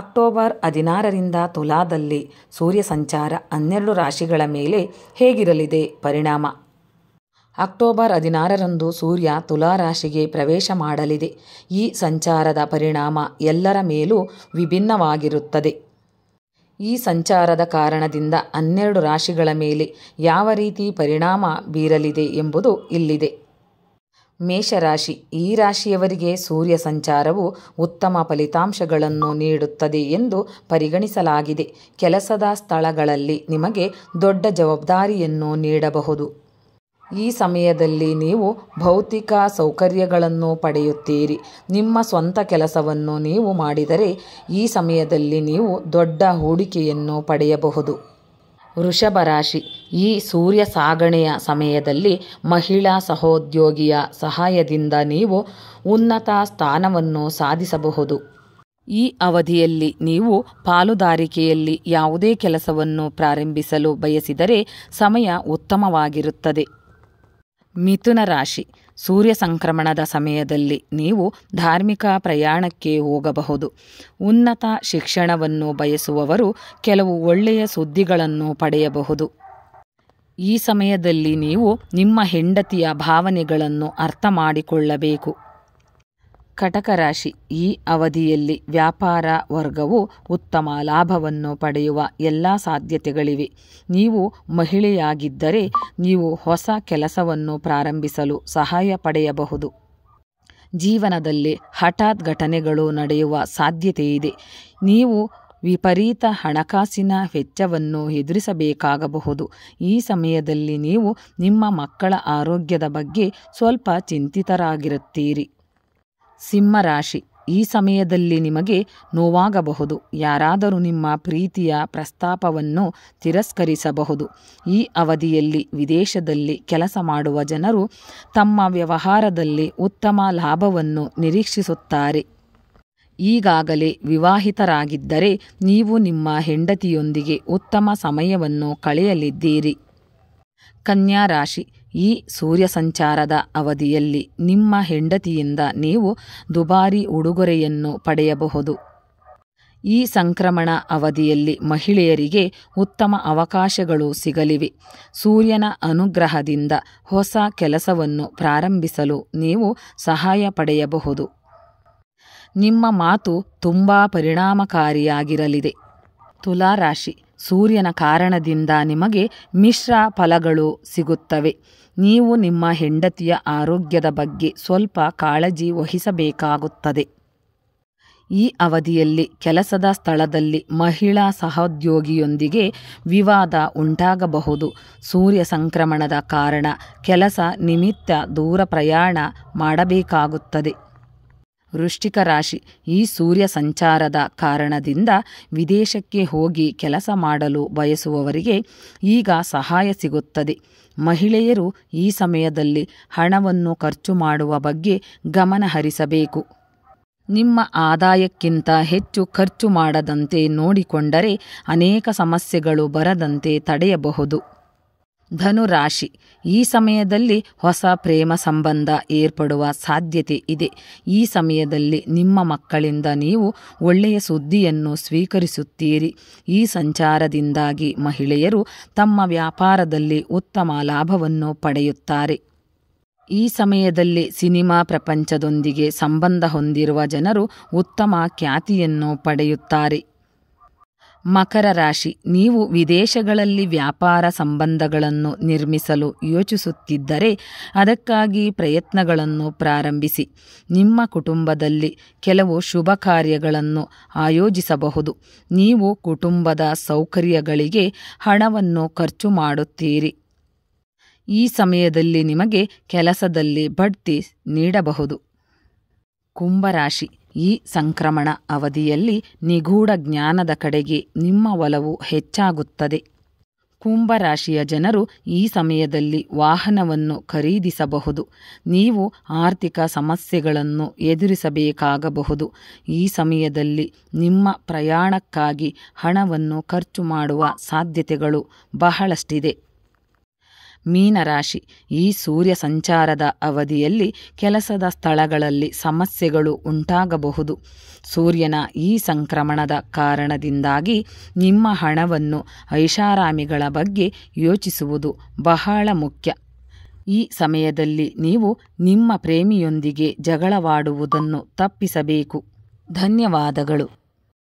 October ಹದಿನಾರರಿಂದ ತುಲಾದಲ್ಲಿ ಸೂರ್ಯ ಸಂಚಾರ ಹನ್ನೆರಡು ರಾಶಿಗಳ ಮೇಲೆ ಹೇಗಿರಲಿದೆ ಪರಿಣಾಮ ಅಕ್ಟೋಬರ್ ಹದಿನಾರರಂದು ಸೂರ್ಯ ತುಲಾ ರಾಶಿಗೆ ಪ್ರವೇಶ ಮಾಡಲಿದೆ ಈ ಸಂಚಾರದ ಪರಿಣಾಮ ಎಲ್ಲರ ಮೇಲೂ ವಿಭಿನ್ನವಾಗಿರುತ್ತದೆ ಈ ಸಂಚಾರದ ಕಾರಣದಿಂದ ಹನ್ನೆರಡು ರಾಶಿಗಳ ಮೇಲೆ ಯಾವ ರೀತಿ ಪರಿಣಾಮ ಬೀರಲಿದೆ ಎಂಬುದು ಇಲ್ಲಿದೆ ಮೇಷರಾಶಿ ಈ ರಾಶಿಯವರಿಗೆ ಸೂರ್ಯ ಸಂಚಾರವು ಉತ್ತಮ ಫಲಿತಾಂಶಗಳನ್ನು ನೀಡುತ್ತದೆ ಎಂದು ಪರಿಗಣಿಸಲಾಗಿದೆ ಕೆಲಸದ ಸ್ಥಳಗಳಲ್ಲಿ ನಿಮಗೆ ದೊಡ್ಡ ಜವಾಬ್ದಾರಿಯನ್ನು ನೀಡಬಹುದು ಈ ಸಮಯದಲ್ಲಿ ನೀವು ಭೌತಿಕ ಸೌಕರ್ಯಗಳನ್ನು ಪಡೆಯುತ್ತೀರಿ ನಿಮ್ಮ ಸ್ವಂತ ಕೆಲಸವನ್ನು ನೀವು ಮಾಡಿದರೆ ಈ ಸಮಯದಲ್ಲಿ ನೀವು ದೊಡ್ಡ ಹೂಡಿಕೆಯನ್ನು ಪಡೆಯಬಹುದು ವೃಷಭ ರಾಶಿ ಈ ಸೂರ್ಯ ಸಾಗಣೆಯ ಸಮಯದಲ್ಲಿ ಮಹಿಳಾ ಸಹೋದ್ಯೋಗಿಯ ಸಹಾಯದಿಂದ ನೀವು ಉನ್ನತ ಸ್ಥಾನವನ್ನು ಸಾಧಿಸಬಹುದು ಈ ಅವಧಿಯಲ್ಲಿ ನೀವು ಪಾಲುದಾರಿಕೆಯಲ್ಲಿ ಯಾವುದೇ ಕೆಲಸವನ್ನು ಪ್ರಾರಂಭಿಸಲು ಬಯಸಿದರೆ ಸಮಯ ಉತ್ತಮವಾಗಿರುತ್ತದೆ ಮಿಥುನ ರಾಶಿ ಸೂರ್ಯ ಸಂಕ್ರಮಣದ ಸಮಯದಲ್ಲಿ ನೀವು ಧಾರ್ಮಿಕ ಪ್ರಯಾಣಕ್ಕೆ ಹೋಗಬಹುದು ಉನ್ನತ ಶಿಕ್ಷಣವನ್ನು ಬಯಸುವವರು ಕೆಲವು ಒಳ್ಳೆಯ ಸುದ್ದಿಗಳನ್ನು ಪಡೆಯಬಹುದು ಈ ಸಮಯದಲ್ಲಿ ನೀವು ನಿಮ್ಮ ಹೆಂಡತಿಯ ಭಾವನೆಗಳನ್ನು ಅರ್ಥ ಮಾಡಿಕೊಳ್ಳಬೇಕು ಕಟಕರಾಶಿ ಈ ಅವಧಿಯಲ್ಲಿ ವ್ಯಾಪಾರ ವರ್ಗವು ಉತ್ತಮ ಲಾಭವನ್ನು ಪಡೆಯುವ ಎಲ್ಲ ಸಾಧ್ಯತೆಗಳಿವೆ ನೀವು ಮಹಿಳೆಯಾಗಿದ್ದರೆ ನೀವು ಹೊಸ ಕೆಲಸವನ್ನು ಪ್ರಾರಂಭಿಸಲು ಸಹಾಯ ಪಡೆಯಬಹುದು ಜೀವನದಲ್ಲಿ ಹಠಾತ್ ಘಟನೆಗಳು ನಡೆಯುವ ಸಾಧ್ಯತೆಯಿದೆ ನೀವು ವಿಪರೀತ ಹಣಕಾಸಿನ ವೆಚ್ಚವನ್ನು ಎದುರಿಸಬೇಕಾಗಬಹುದು ಈ ಸಮಯದಲ್ಲಿ ನೀವು ನಿಮ್ಮ ಮಕ್ಕಳ ಆರೋಗ್ಯದ ಬಗ್ಗೆ ಸ್ವಲ್ಪ ಚಿಂತಿತರಾಗಿರುತ್ತೀರಿ ಸಿಂಹರಾಶಿ ಈ ಸಮಯದಲ್ಲಿ ನಿಮಗೆ ನೋವಾಗಬಹುದು ಯಾರಾದರೂ ನಿಮ್ಮ ಪ್ರೀತಿಯ ಪ್ರಸ್ತಾಪವನ್ನು ತಿರಸ್ಕರಿಸಬಹುದು ಈ ಅವಧಿಯಲ್ಲಿ ವಿದೇಶದಲ್ಲಿ ಕೆಲಸ ಮಾಡುವ ಜನರು ತಮ್ಮ ವ್ಯವಹಾರದಲ್ಲಿ ಉತ್ತಮ ಲಾಭವನ್ನು ನಿರೀಕ್ಷಿಸುತ್ತಾರೆ ಈಗಾಗಲೇ ವಿವಾಹಿತರಾಗಿದ್ದರೆ ನೀವು ನಿಮ್ಮ ಹೆಂಡತಿಯೊಂದಿಗೆ ಉತ್ತಮ ಸಮಯವನ್ನು ಕಳೆಯಲಿದ್ದೀರಿ ಕನ್ಯಾ ರಾಶಿ ಈ ಸೂರ್ಯ ಸಂಚಾರದ ಅವಧಿಯಲ್ಲಿ ನಿಮ್ಮ ಹೆಂಡತಿಯಿಂದ ನೀವು ದುಬಾರಿ ಉಡುಗೊರೆಯನ್ನು ಪಡೆಯಬಹುದು ಈ ಸಂಕ್ರಮಣ ಅವಧಿಯಲ್ಲಿ ಮಹಿಳೆಯರಿಗೆ ಉತ್ತಮ ಅವಕಾಶಗಳು ಸಿಗಲಿವೆ ಸೂರ್ಯನ ಅನುಗ್ರಹದಿಂದ ಹೊಸ ಕೆಲಸವನ್ನು ಪ್ರಾರಂಭಿಸಲು ನೀವು ಸಹಾಯ ಪಡೆಯಬಹುದು ನಿಮ್ಮ ಮಾತು ತುಂಬ ಪರಿಣಾಮಕಾರಿಯಾಗಿರಲಿದೆ ತುಲಾರಾಶಿ ಸೂರ್ಯನ ಕಾರಣದಿಂದ ನಿಮಗೆ ಮಿಶ್ರ ಫಲಗಳು ಸಿಗುತ್ತವೆ ನೀವು ನಿಮ್ಮ ಹೆಂಡತಿಯ ಆರೋಗ್ಯದ ಬಗ್ಗೆ ಸ್ವಲ್ಪ ಕಾಳಜಿ ವಹಿಸಬೇಕಾಗುತ್ತದೆ ಈ ಅವಧಿಯಲ್ಲಿ ಕೆಲಸದ ಸ್ಥಳದಲ್ಲಿ ಮಹಿಳಾ ಸಹೋದ್ಯೋಗಿಯೊಂದಿಗೆ ವಿವಾದ ಉಂಟಾಗಬಹುದು ಸೂರ್ಯ ಸಂಕ್ರಮಣದ ಕಾರಣ ಕೆಲಸ ನಿಮಿತ್ತ ದೂರ ಪ್ರಯಾಣ ಮಾಡಬೇಕಾಗುತ್ತದೆ ವೃಶ್ಚಿಕ ರಾಶಿ ಈ ಸೂರ್ಯ ಸಂಚಾರದ ಕಾರಣದಿಂದ ವಿದೇಶಕ್ಕೆ ಹೋಗಿ ಕೆಲಸ ಮಾಡಲು ಬಯಸುವವರಿಗೆ ಈಗ ಸಹಾಯ ಸಿಗುತ್ತದೆ ಮಹಿಳೆಯರು ಈ ಸಮಯದಲ್ಲಿ ಹಣವನ್ನು ಖರ್ಚು ಮಾಡುವ ಬಗ್ಗೆ ಗಮನಹರಿಸಬೇಕು ನಿಮ್ಮ ಆದಾಯಕ್ಕಿಂತ ಹೆಚ್ಚು ಖರ್ಚು ಮಾಡದಂತೆ ನೋಡಿಕೊಂಡರೆ ಅನೇಕ ಸಮಸ್ಯೆಗಳು ಬರದಂತೆ ತಡೆಯಬಹುದು ಧನುರಾಶಿ ಈ ಸಮಯದಲ್ಲಿ ಹೊಸ ಪ್ರೇಮ ಸಂಬಂಧ ಏರ್ಪಡುವ ಸಾಧ್ಯತೆ ಇದೆ ಈ ಸಮಯದಲ್ಲಿ ನಿಮ್ಮ ಮಕ್ಕಳಿಂದ ನೀವು ಒಳ್ಳೆಯ ಸುದ್ದಿಯನ್ನು ಸ್ವೀಕರಿಸುತ್ತೀರಿ ಈ ಸಂಚಾರದಿಂದಾಗಿ ಮಹಿಳೆಯರು ತಮ್ಮ ವ್ಯಾಪಾರದಲ್ಲಿ ಉತ್ತಮ ಲಾಭವನ್ನು ಪಡೆಯುತ್ತಾರೆ ಈ ಸಮಯದಲ್ಲಿ ಸಿನಿಮಾ ಪ್ರಪಂಚದೊಂದಿಗೆ ಸಂಬಂಧ ಹೊಂದಿರುವ ಜನರು ಉತ್ತಮ ಖ್ಯಾತಿಯನ್ನು ಪಡೆಯುತ್ತಾರೆ ಮಕರ ರಾಶಿ ನೀವು ವಿದೇಶಗಳಲ್ಲಿ ವ್ಯಾಪಾರ ಸಂಬಂಧಗಳನ್ನು ನಿರ್ಮಿಸಲು ಯೋಚಿಸುತ್ತಿದ್ದರೆ ಅದಕ್ಕಾಗಿ ಪ್ರಯತ್ನಗಳನ್ನು ಪ್ರಾರಂಭಿಸಿ ನಿಮ್ಮ ಕುಟುಂಬದಲ್ಲಿ ಕೆಲವು ಶುಭ ಕಾರ್ಯಗಳನ್ನು ಆಯೋಜಿಸಬಹುದು ನೀವು ಕುಟುಂಬದ ಸೌಕರ್ಯಗಳಿಗೆ ಹಣವನ್ನು ಖರ್ಚು ಮಾಡುತ್ತೀರಿ ಈ ಸಮಯದಲ್ಲಿ ನಿಮಗೆ ಕೆಲಸದಲ್ಲಿ ಬಡ್ತಿ ನೀಡಬಹುದು ಕುಂಭರಾಶಿ ಈ ಸಂಕ್ರಮಣ ಅವಧಿಯಲ್ಲಿ ನಿಗೂಢ ಜ್ಞಾನದ ಕಡೆಗೆ ನಿಮ್ಮ ಒಲವು ಹೆಚ್ಚಾಗುತ್ತದೆ ಕುಂಭರಾಶಿಯ ಜನರು ಈ ಸಮಯದಲ್ಲಿ ವಾಹನವನ್ನು ಖರೀದಿಸಬಹುದು ನೀವು ಆರ್ಥಿಕ ಸಮಸ್ಯೆಗಳನ್ನು ಎದುರಿಸಬೇಕಾಗಬಹುದು ಈ ಸಮಯದಲ್ಲಿ ನಿಮ್ಮ ಪ್ರಯಾಣಕ್ಕಾಗಿ ಹಣವನ್ನು ಖರ್ಚು ಮಾಡುವ ಸಾಧ್ಯತೆಗಳು ಬಹಳಷ್ಟಿದೆ ಮೀನರಾಶಿ ಈ ಸೂರ್ಯ ಸಂಚಾರದ ಅವಧಿಯಲ್ಲಿ ಕೆಲಸದ ಸ್ಥಳಗಳಲ್ಲಿ ಸಮಸ್ಯೆಗಳು ಉಂಟಾಗಬಹುದು ಸೂರ್ಯನ ಈ ಸಂಕ್ರಮಣದ ಕಾರಣದಿಂದಾಗಿ ನಿಮ್ಮ ಹಣವನ್ನು ಐಷಾರಾಮಿಗಳ ಬಗ್ಗೆ ಯೋಚಿಸುವುದು ಬಹಳ ಮುಖ್ಯ ಈ ಸಮಯದಲ್ಲಿ ನೀವು ನಿಮ್ಮ ಪ್ರೇಮಿಯೊಂದಿಗೆ ಜಗಳವಾಡುವುದನ್ನು ತಪ್ಪಿಸಬೇಕು ಧನ್ಯವಾದಗಳು